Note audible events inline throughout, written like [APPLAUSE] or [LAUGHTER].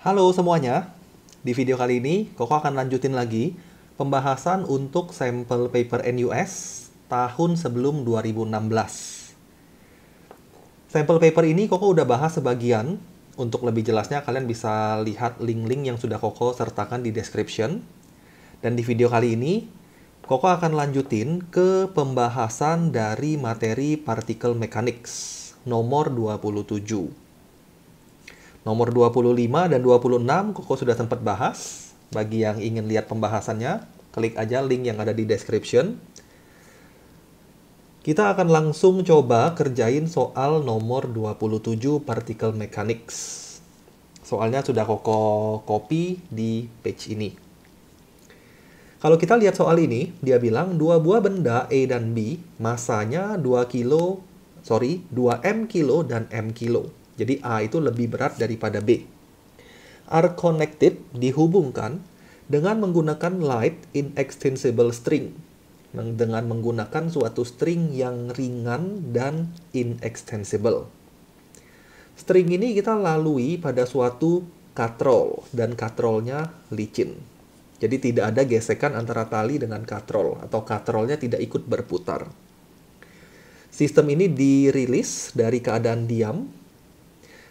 Halo semuanya, di video kali ini Koko akan lanjutin lagi pembahasan untuk sampel paper NUS tahun sebelum 2016. Sampel paper ini Koko udah bahas sebagian, untuk lebih jelasnya kalian bisa lihat link-link yang sudah Koko sertakan di description. Dan di video kali ini, Koko akan lanjutin ke pembahasan dari materi particle mechanics nomor 27. Nomor 25 dan 26 Koko sudah sempat bahas. Bagi yang ingin lihat pembahasannya, klik aja link yang ada di description. Kita akan langsung coba kerjain soal nomor 27 Particle Mechanics. Soalnya sudah Koko copy di page ini. Kalau kita lihat soal ini, dia bilang dua buah benda A dan B masanya 2 kilo, sorry, 2 M kilo dan M kilo. Jadi A itu lebih berat daripada B. Are connected dihubungkan dengan menggunakan light inextensible string. Dengan menggunakan suatu string yang ringan dan inextensible. String ini kita lalui pada suatu katrol dan katrolnya licin. Jadi tidak ada gesekan antara tali dengan katrol atau katrolnya tidak ikut berputar. Sistem ini dirilis dari keadaan diam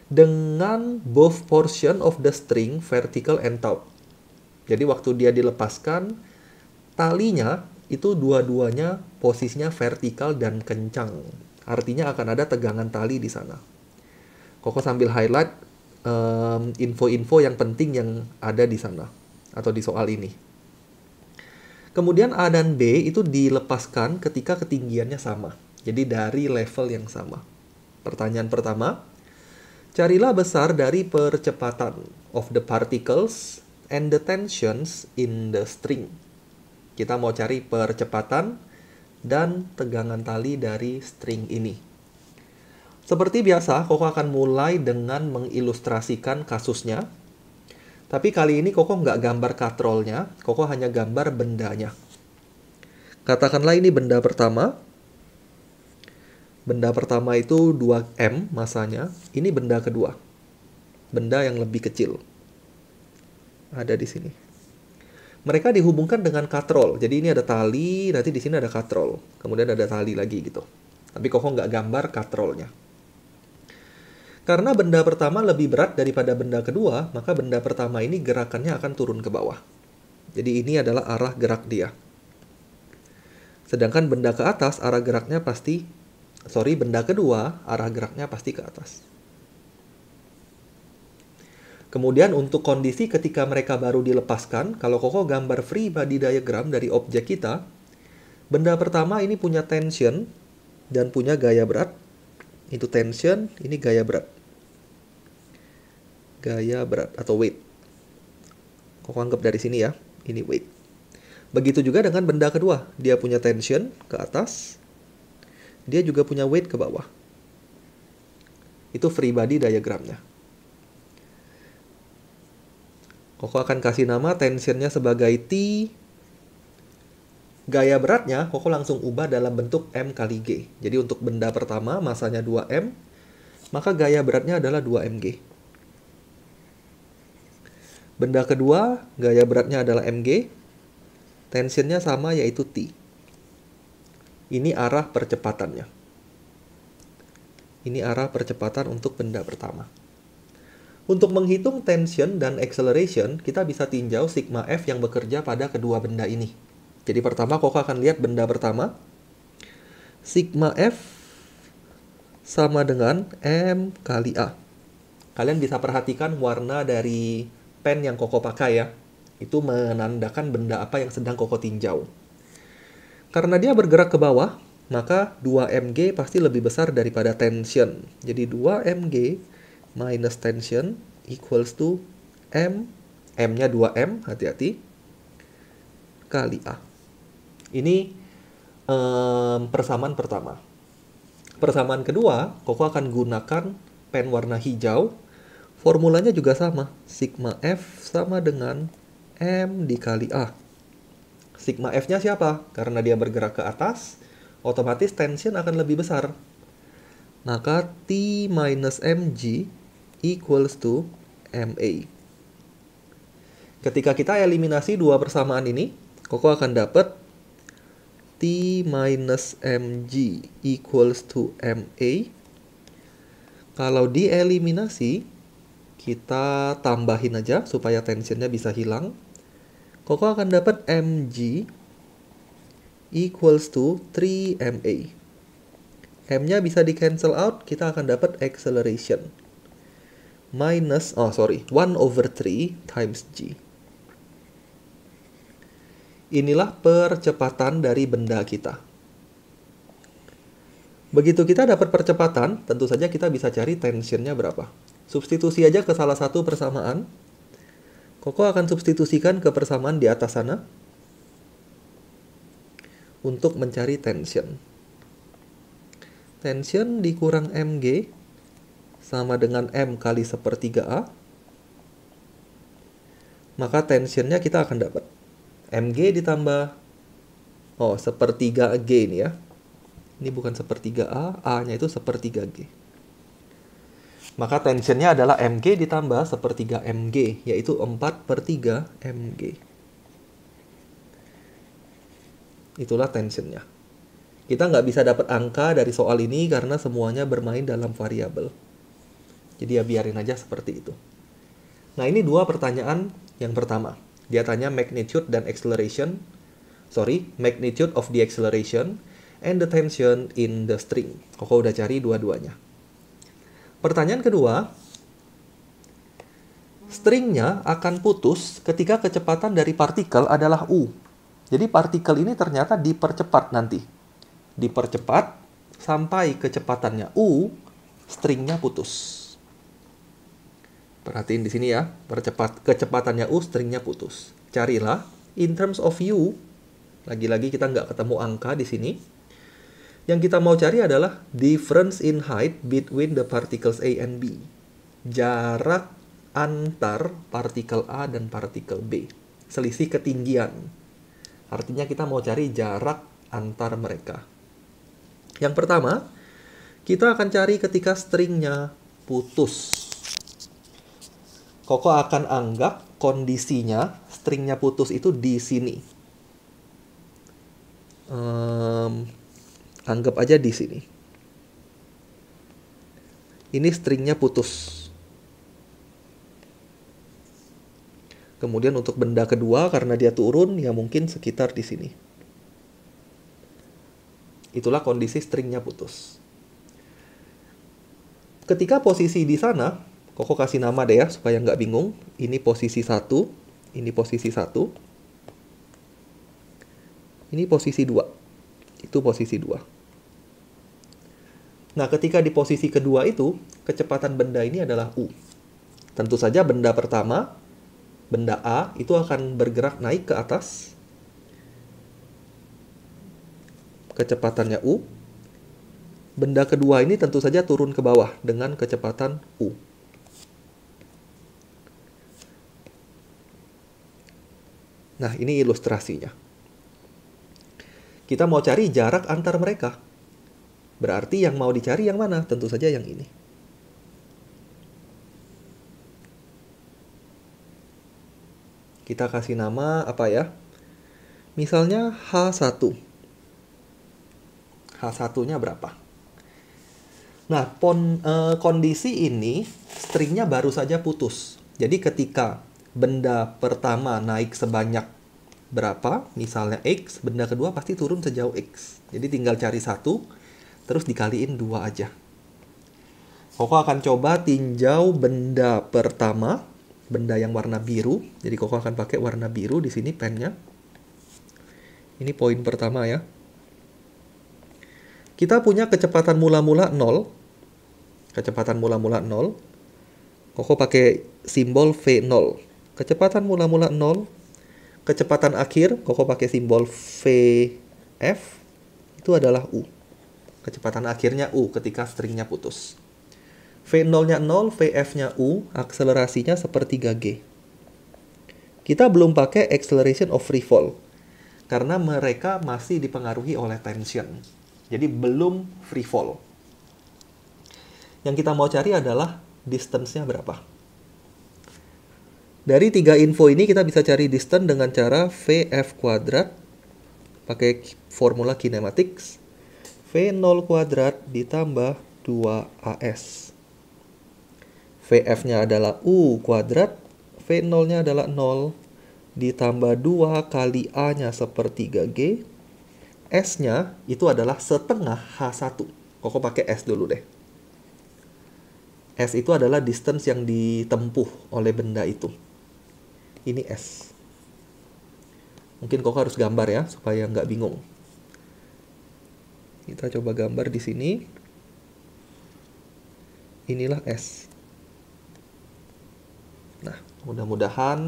dengan both portion of the string vertical and top. Jadi waktu dia dilepaskan talinya itu dua-duanya posisinya vertikal dan kencang. Artinya akan ada tegangan tali di sana. Koko sambil highlight info info-info yang penting yang ada di sana atau di soal ini. Kemudian A dan B itu dilepaskan ketika ketinggiannya sama. Jadi dari level yang sama. Pertanyaan pertama, Carilah besar dari percepatan of the particles and the tensions in the string. Kita mau cari percepatan dan tegangan tali dari string ini. Seperti biasa, Koko akan mulai dengan mengilustrasikan kasusnya. Tapi kali ini Koko nggak gambar katrolnya, Koko hanya gambar bendanya. Katakanlah ini benda pertama, Benda pertama itu 2M masanya, ini benda kedua. Benda yang lebih kecil. Ada di sini. Mereka dihubungkan dengan katrol. Jadi ini ada tali, nanti di sini ada katrol. Kemudian ada tali lagi gitu. Tapi kok nggak gambar katrolnya. Karena benda pertama lebih berat daripada benda kedua, maka benda pertama ini gerakannya akan turun ke bawah. Jadi ini adalah arah gerak dia. Sedangkan benda ke atas arah geraknya pasti sorry, benda kedua, arah geraknya pasti ke atas. Kemudian untuk kondisi ketika mereka baru dilepaskan, kalau koko gambar free body diagram dari objek kita, benda pertama ini punya tension dan punya gaya berat. Itu tension, ini gaya berat. Gaya berat atau weight. Koko anggap dari sini ya, ini weight. Begitu juga dengan benda kedua, dia punya tension ke atas, dia juga punya weight ke bawah. Itu free body diagramnya. Koko akan kasih nama tensionnya sebagai T. Gaya beratnya, Koko langsung ubah dalam bentuk M kali G. Jadi untuk benda pertama, masanya 2M, maka gaya beratnya adalah 2MG. Benda kedua, gaya beratnya adalah MG. Tensionnya sama yaitu T. Ini arah percepatannya. Ini arah percepatan untuk benda pertama. Untuk menghitung tension dan acceleration, kita bisa tinjau sigma F yang bekerja pada kedua benda ini. Jadi pertama Koko akan lihat benda pertama. Sigma F sama dengan M kali A. Kalian bisa perhatikan warna dari pen yang Koko pakai ya. Itu menandakan benda apa yang sedang Koko tinjau. Karena dia bergerak ke bawah, maka 2mg pasti lebih besar daripada tension. Jadi 2mg minus tension equals to m, m-nya 2m, hati-hati, kali a. Ini um, persamaan pertama. Persamaan kedua, Koko akan gunakan pen warna hijau. Formulanya juga sama, sigma f sama dengan m dikali a. Sigma F-nya siapa? Karena dia bergerak ke atas, otomatis tension akan lebih besar. Maka T minus mg equals to ma. Ketika kita eliminasi dua persamaan ini, Koko akan dapat T minus mg equals to ma. Kalau dieliminasi, kita tambahin aja supaya tensionnya bisa hilang Koko akan dapat mg equals to 3ma. M-nya bisa di cancel out, kita akan dapat acceleration. Minus, oh sorry, 1 over 3 times G. Inilah percepatan dari benda kita. Begitu kita dapat percepatan, tentu saja kita bisa cari tensionnya berapa. Substitusi aja ke salah satu persamaan, Koko akan substitusikan ke persamaan di atas sana untuk mencari tension. Tension dikurang mg sama dengan m kali sepertiga a. Maka tensionnya kita akan dapat mg ditambah oh sepertiga g ini ya. Ini bukan sepertiga a, a-nya itu sepertiga g. Maka tensionnya adalah Mg ditambah sepertiga Mg, yaitu 4 per 3 Mg. Itulah tensionnya. Kita nggak bisa dapat angka dari soal ini karena semuanya bermain dalam variabel. Jadi ya biarin aja seperti itu. Nah ini dua pertanyaan yang pertama. Dia tanya magnitude dan acceleration. Sorry, magnitude of the acceleration and the tension in the string. Koko udah cari dua-duanya. Pertanyaan kedua, stringnya akan putus ketika kecepatan dari partikel adalah U. Jadi partikel ini ternyata dipercepat nanti. Dipercepat sampai kecepatannya U, stringnya putus. Perhatiin di sini ya, percepat kecepatannya U, stringnya putus. Carilah in terms of U, lagi-lagi kita nggak ketemu angka di sini yang kita mau cari adalah difference in height between the particles A and B. Jarak antar partikel A dan partikel B. Selisih ketinggian. Artinya kita mau cari jarak antar mereka. Yang pertama, kita akan cari ketika stringnya putus. Koko akan anggap kondisinya stringnya putus itu di sini. Um, anggap aja di sini. Ini stringnya putus. Kemudian untuk benda kedua karena dia turun ya mungkin sekitar di sini. Itulah kondisi stringnya putus. Ketika posisi di sana, Koko kasih nama deh ya supaya nggak bingung. Ini posisi satu, ini posisi satu, ini posisi dua, itu posisi dua. Nah, ketika di posisi kedua itu, kecepatan benda ini adalah U. Tentu saja benda pertama, benda A, itu akan bergerak naik ke atas. Kecepatannya U. Benda kedua ini tentu saja turun ke bawah dengan kecepatan U. Nah, ini ilustrasinya. Kita mau cari jarak antar mereka Berarti yang mau dicari yang mana? Tentu saja yang ini. Kita kasih nama apa ya? Misalnya H1. H1-nya berapa? Nah, pon, e, kondisi ini stringnya baru saja putus. Jadi ketika benda pertama naik sebanyak berapa, misalnya X, benda kedua pasti turun sejauh X. Jadi tinggal cari satu, terus dikaliin dua aja. Koko akan coba tinjau benda pertama, benda yang warna biru. Jadi Koko akan pakai warna biru di sini pennya. Ini poin pertama ya. Kita punya kecepatan mula-mula 0. Kecepatan mula-mula 0. Koko pakai simbol V0. Kecepatan mula-mula 0. Kecepatan akhir Koko pakai simbol VF. Itu adalah U kecepatan akhirnya U ketika stringnya putus. V0-nya 0, VF-nya U, akselerasinya seperti G. Kita belum pakai acceleration of free fall, karena mereka masih dipengaruhi oleh tension. Jadi belum free fall. Yang kita mau cari adalah distance-nya berapa. Dari tiga info ini kita bisa cari distance dengan cara VF kuadrat pakai formula kinematics V0 kuadrat ditambah 2AS. VF-nya adalah U kuadrat, V0-nya adalah 0, ditambah 2 kali A-nya sepertiga G, S-nya itu adalah setengah H1. Koko pakai S dulu deh. S itu adalah distance yang ditempuh oleh benda itu. Ini S. Mungkin Koko harus gambar ya, supaya nggak bingung. Kita coba gambar di sini. Inilah S. Nah, mudah-mudahan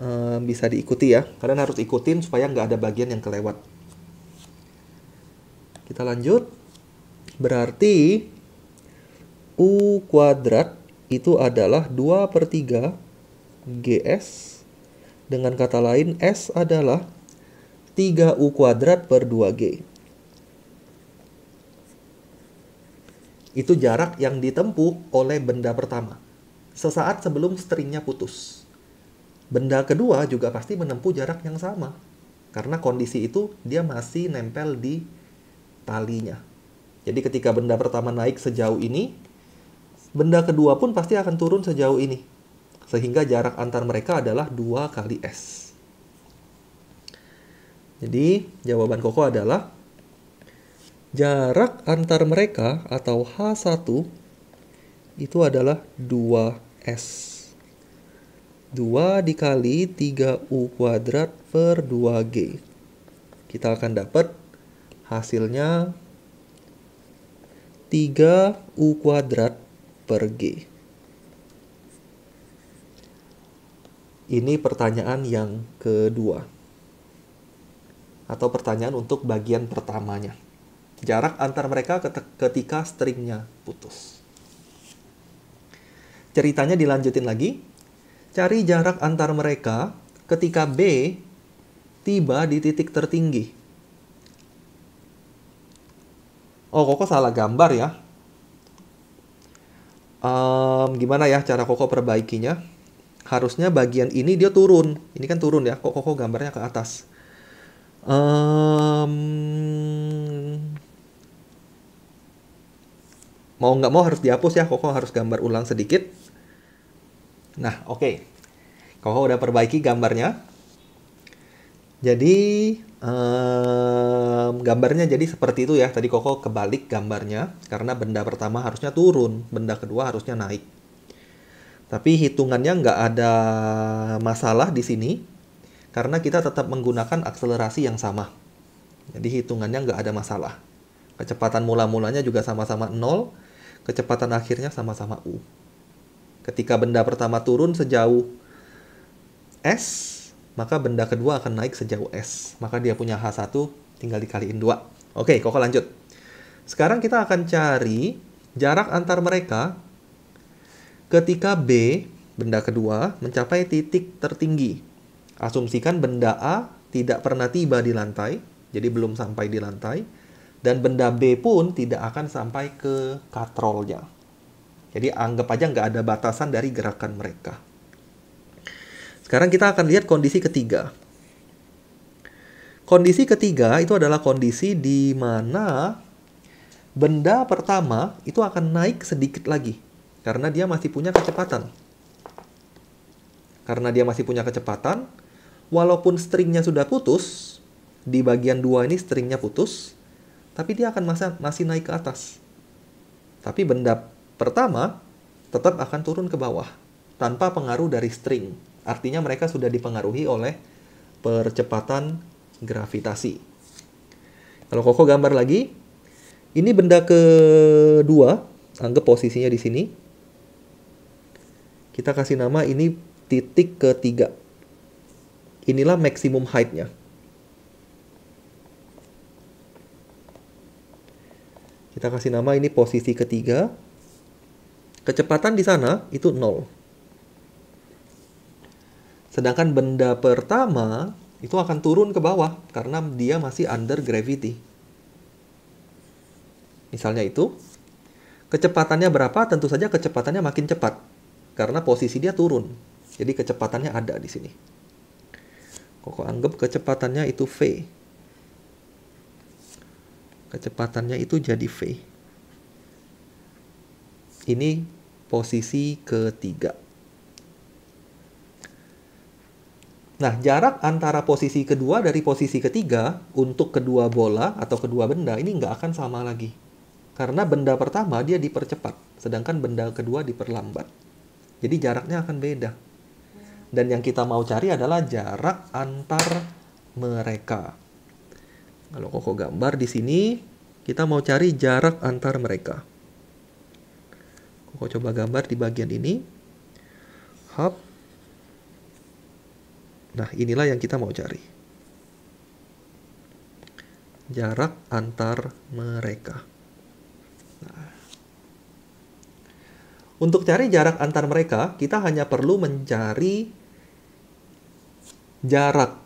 um, bisa diikuti ya. Kalian harus ikutin supaya nggak ada bagian yang kelewat. Kita lanjut. Berarti U kuadrat itu adalah 2 per 3 GS. Dengan kata lain, S adalah 3U kuadrat per 2G. Itu jarak yang ditempuh oleh benda pertama, sesaat sebelum stringnya putus. Benda kedua juga pasti menempuh jarak yang sama, karena kondisi itu dia masih nempel di talinya. Jadi ketika benda pertama naik sejauh ini, benda kedua pun pasti akan turun sejauh ini. Sehingga jarak antar mereka adalah 2 kali S. Jadi jawaban Koko adalah jarak antar mereka atau H1 itu adalah 2S. 2 dikali 3U kuadrat per 2G. Kita akan dapat hasilnya 3U kuadrat per G. Ini pertanyaan yang kedua. Atau pertanyaan untuk bagian pertamanya jarak antar mereka ketika stringnya putus. Ceritanya dilanjutin lagi. Cari jarak antar mereka ketika B tiba di titik tertinggi. Oh, Koko salah gambar ya. Um, gimana ya cara Koko perbaikinya? Harusnya bagian ini dia turun. Ini kan turun ya. Kok Koko gambarnya ke atas. Um, mau nggak mau harus dihapus ya Koko harus gambar ulang sedikit nah oke okay. Koko udah perbaiki gambarnya jadi um, gambarnya jadi seperti itu ya tadi Koko kebalik gambarnya karena benda pertama harusnya turun benda kedua harusnya naik tapi hitungannya nggak ada masalah di sini karena kita tetap menggunakan akselerasi yang sama jadi hitungannya nggak ada masalah kecepatan mula-mulanya juga sama-sama -sama kecepatan akhirnya sama-sama U. Ketika benda pertama turun sejauh S, maka benda kedua akan naik sejauh S. Maka dia punya H1 tinggal dikaliin 2. Oke, Koko lanjut. Sekarang kita akan cari jarak antar mereka ketika B, benda kedua, mencapai titik tertinggi. Asumsikan benda A tidak pernah tiba di lantai, jadi belum sampai di lantai dan benda B pun tidak akan sampai ke katrolnya. Jadi anggap aja nggak ada batasan dari gerakan mereka. Sekarang kita akan lihat kondisi ketiga. Kondisi ketiga itu adalah kondisi di mana benda pertama itu akan naik sedikit lagi karena dia masih punya kecepatan. Karena dia masih punya kecepatan, walaupun stringnya sudah putus, di bagian dua ini stringnya putus, tapi dia akan masa, masih naik ke atas. Tapi benda pertama tetap akan turun ke bawah tanpa pengaruh dari string. Artinya mereka sudah dipengaruhi oleh percepatan gravitasi. Kalau Koko gambar lagi, ini benda kedua, anggap posisinya di sini. Kita kasih nama ini titik ketiga. Inilah maksimum height-nya. Kita kasih nama ini posisi ketiga. Kecepatan di sana itu 0. Sedangkan benda pertama itu akan turun ke bawah karena dia masih under gravity. Misalnya itu. Kecepatannya berapa? Tentu saja kecepatannya makin cepat karena posisi dia turun. Jadi kecepatannya ada di sini. Koko anggap kecepatannya itu V kecepatannya itu jadi V. Ini posisi ketiga. Nah, jarak antara posisi kedua dari posisi ketiga untuk kedua bola atau kedua benda ini nggak akan sama lagi. Karena benda pertama dia dipercepat, sedangkan benda kedua diperlambat. Jadi jaraknya akan beda. Dan yang kita mau cari adalah jarak antar mereka. Kalau koko gambar di sini, kita mau cari jarak antar mereka. Koko coba gambar di bagian ini. hop. Nah, inilah yang kita mau cari. Jarak antar mereka. Nah. Untuk cari jarak antar mereka, kita hanya perlu mencari jarak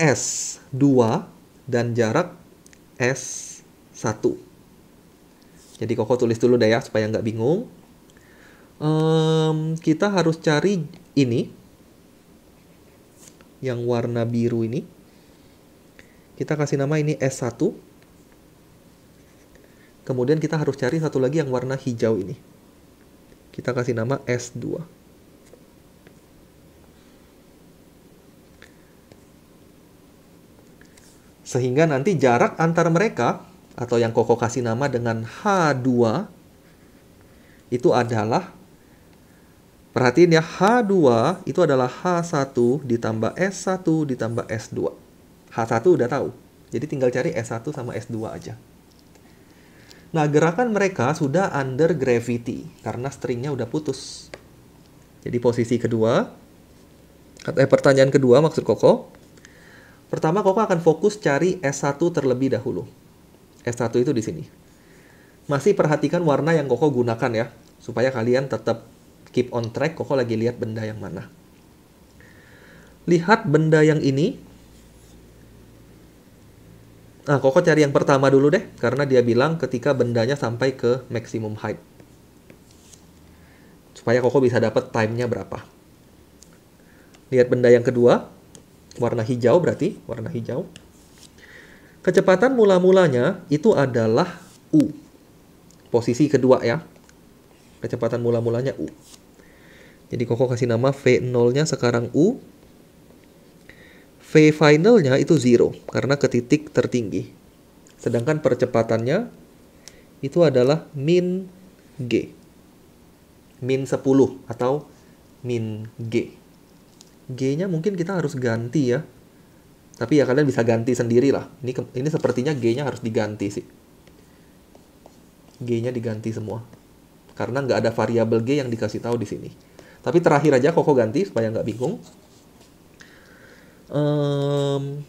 S2 dan jarak S1. Jadi Koko tulis dulu deh ya supaya nggak bingung. Um, kita harus cari ini yang warna biru ini. Kita kasih nama ini S1. Kemudian kita harus cari satu lagi yang warna hijau ini. Kita kasih nama S2. Sehingga nanti jarak antar mereka atau yang Koko kasih nama dengan H2 itu adalah perhatiin ya H2 itu adalah H1 ditambah S1 ditambah S2. H1 udah tahu. Jadi tinggal cari S1 sama S2 aja. Nah, gerakan mereka sudah under gravity karena stringnya udah putus. Jadi posisi kedua, eh pertanyaan kedua maksud Koko, Pertama, Koko akan fokus cari S1 terlebih dahulu. S1 itu di sini. Masih perhatikan warna yang Koko gunakan ya, supaya kalian tetap keep on track Koko lagi lihat benda yang mana. Lihat benda yang ini. Nah, Koko cari yang pertama dulu deh, karena dia bilang ketika bendanya sampai ke maximum height. Supaya Koko bisa dapat timenya berapa. Lihat benda yang kedua, warna hijau berarti, warna hijau. Kecepatan mula-mulanya itu adalah U. Posisi kedua ya. Kecepatan mula-mulanya U. Jadi Koko kasih nama V0-nya sekarang U. V finalnya itu 0 karena ke titik tertinggi. Sedangkan percepatannya itu adalah min G. Min 10 atau min G. G-nya mungkin kita harus ganti ya. Tapi ya kalian bisa ganti sendiri lah. Ini ini sepertinya G-nya harus diganti sih. G-nya diganti semua. Karena nggak ada variabel G yang dikasih tahu di sini. Tapi terakhir aja Koko ganti supaya nggak bingung. Um,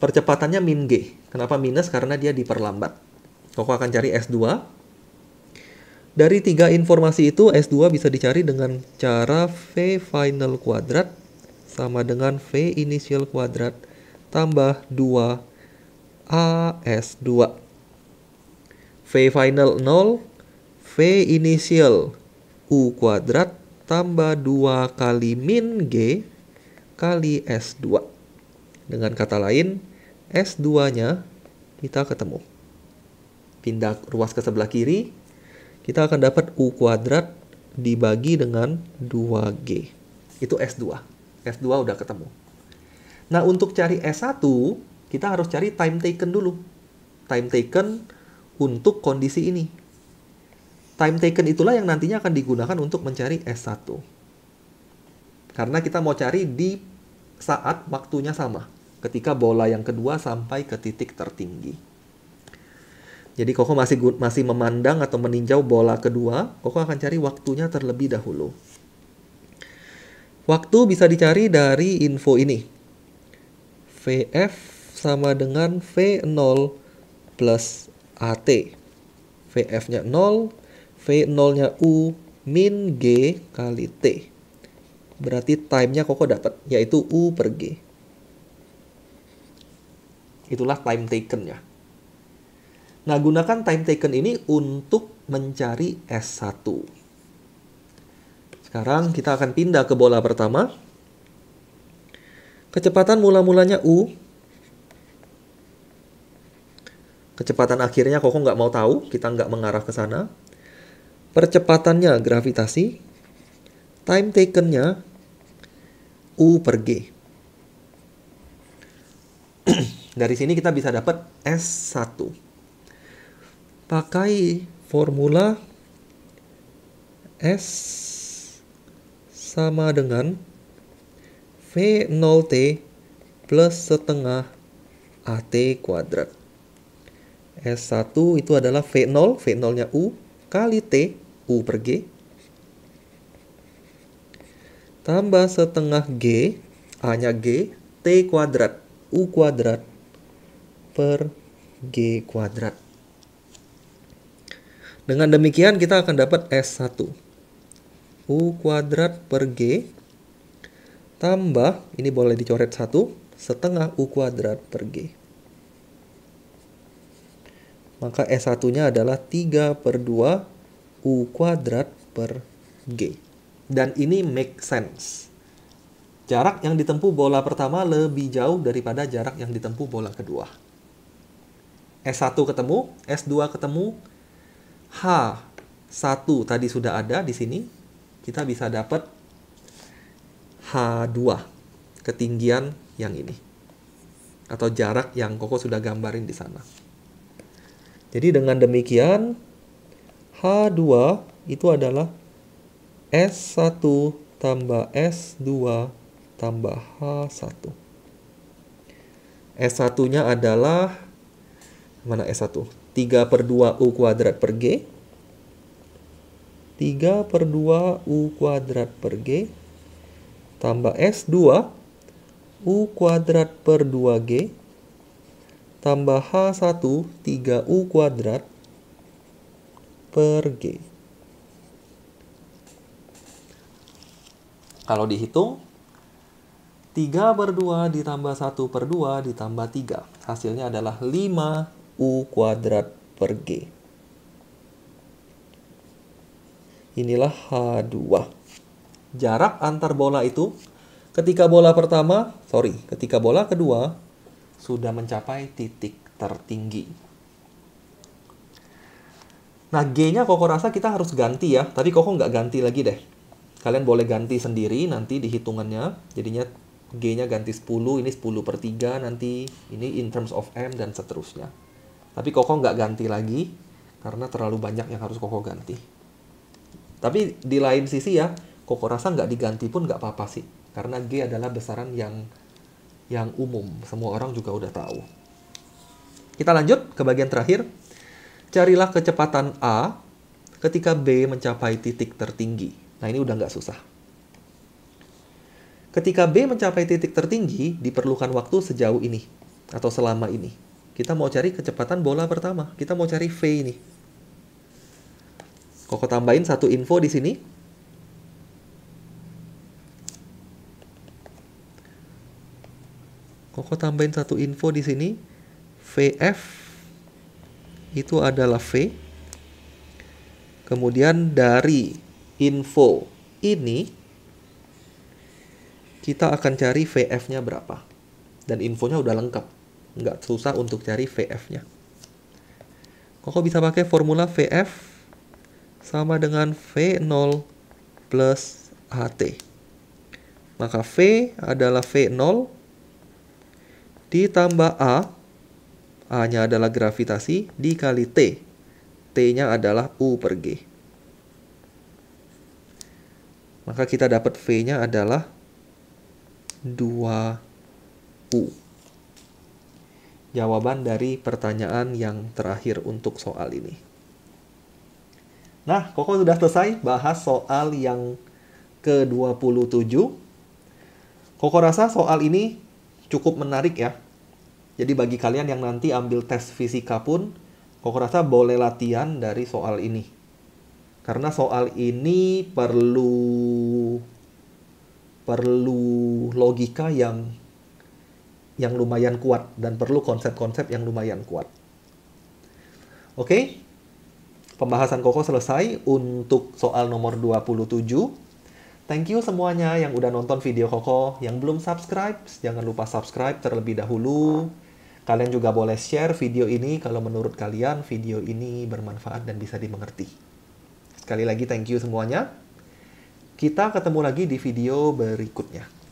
percepatannya min G. Kenapa minus? Karena dia diperlambat. Koko akan cari S2 dari tiga informasi itu, S2 bisa dicari dengan cara V final kuadrat sama dengan V initial kuadrat tambah 2 AS2. V final 0, V initial U kuadrat tambah 2 kali min G kali S2. Dengan kata lain, S2-nya kita ketemu. Pindah ruas ke sebelah kiri, kita akan dapat U kuadrat dibagi dengan 2G. Itu S2. S2 udah ketemu. Nah, untuk cari S1, kita harus cari time taken dulu. Time taken untuk kondisi ini. Time taken itulah yang nantinya akan digunakan untuk mencari S1. Karena kita mau cari di saat waktunya sama. Ketika bola yang kedua sampai ke titik tertinggi. Jadi Koko masih masih memandang atau meninjau bola kedua, Koko akan cari waktunya terlebih dahulu. Waktu bisa dicari dari info ini. VF sama dengan V0 plus AT. VF-nya 0, V0-nya U min G kali T. Berarti time-nya Koko dapat, yaitu U per G. Itulah time taken-nya. Nah, gunakan time taken ini untuk mencari S1. Sekarang kita akan pindah ke bola pertama. Kecepatan mula-mulanya U. Kecepatan akhirnya Koko nggak mau tahu, kita nggak mengarah ke sana. Percepatannya gravitasi. Time taken-nya U per G. [CLEARS THROAT] Dari sini kita bisa dapat S1 pakai formula S sama dengan V0T plus setengah AT kuadrat. S1 itu adalah V0, V0-nya U, kali T, U per G. Tambah setengah G, A-nya G, T kuadrat, U kuadrat per G kuadrat. Dengan demikian kita akan dapat S1. U kuadrat per G tambah, ini boleh dicoret 1, setengah U kuadrat per G. Maka S1-nya adalah 3 per 2 U kuadrat per G. Dan ini make sense. Jarak yang ditempuh bola pertama lebih jauh daripada jarak yang ditempuh bola kedua. S1 ketemu, S2 ketemu, H1 tadi sudah ada di sini, kita bisa dapat H2 ketinggian yang ini atau jarak yang Koko sudah gambarin di sana. Jadi dengan demikian H2 itu adalah S1 tambah S2 tambah H1. S1-nya adalah mana S1? 3 per 2 U kuadrat per G. 3 per 2 U kuadrat per G. Tambah S2 U kuadrat per 2G. Tambah H1 3 U kuadrat per G. Kalau dihitung, 3 per 2 ditambah 1 per 2 ditambah 3. Hasilnya adalah 5 U kuadrat per G. Inilah H2. Jarak antar bola itu ketika bola pertama, sorry, ketika bola kedua sudah mencapai titik tertinggi. Nah, G-nya Koko rasa kita harus ganti ya. tapi Koko nggak ganti lagi deh. Kalian boleh ganti sendiri nanti di hitungannya. Jadinya G-nya ganti 10, ini 10 per 3, nanti ini in terms of M, dan seterusnya. Tapi Koko nggak ganti lagi karena terlalu banyak yang harus Koko ganti. Tapi di lain sisi ya, Koko rasa nggak diganti pun nggak apa-apa sih. Karena G adalah besaran yang yang umum, semua orang juga udah tahu. Kita lanjut ke bagian terakhir. Carilah kecepatan A ketika B mencapai titik tertinggi. Nah ini udah nggak susah. Ketika B mencapai titik tertinggi, diperlukan waktu sejauh ini, atau selama ini. Kita mau cari kecepatan bola pertama. Kita mau cari V ini. Koko tambahin satu info di sini. Koko tambahin satu info di sini. VF itu adalah V. Kemudian dari info ini kita akan cari VF-nya berapa. Dan infonya udah lengkap nggak susah untuk cari VF-nya. Koko bisa pakai formula VF sama dengan V0 plus HT. Maka V adalah V0 ditambah A, A-nya adalah gravitasi, dikali T. T-nya adalah U per G. Maka kita dapat V-nya adalah 2U jawaban dari pertanyaan yang terakhir untuk soal ini. Nah, Koko sudah selesai bahas soal yang ke-27. Koko rasa soal ini cukup menarik ya. Jadi bagi kalian yang nanti ambil tes fisika pun, Koko rasa boleh latihan dari soal ini. Karena soal ini perlu perlu logika yang yang lumayan kuat dan perlu konsep-konsep yang lumayan kuat. Oke, okay? pembahasan Koko selesai untuk soal nomor 27. Thank you semuanya yang udah nonton video Koko. Yang belum subscribe, jangan lupa subscribe terlebih dahulu. Kalian juga boleh share video ini kalau menurut kalian video ini bermanfaat dan bisa dimengerti. Sekali lagi thank you semuanya. Kita ketemu lagi di video berikutnya.